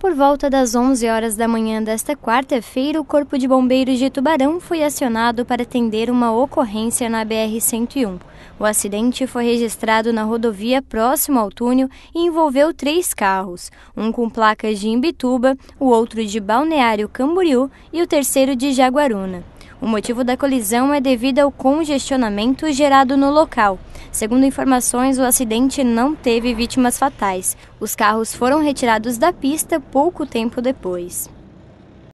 Por volta das 11 horas da manhã desta quarta-feira, o Corpo de Bombeiros de Tubarão foi acionado para atender uma ocorrência na BR-101. O acidente foi registrado na rodovia próximo ao túnel e envolveu três carros: um com placas de Imbituba, o outro de Balneário Camboriú e o terceiro de Jaguaruna. O motivo da colisão é devido ao congestionamento gerado no local. Segundo informações, o acidente não teve vítimas fatais. Os carros foram retirados da pista pouco tempo depois.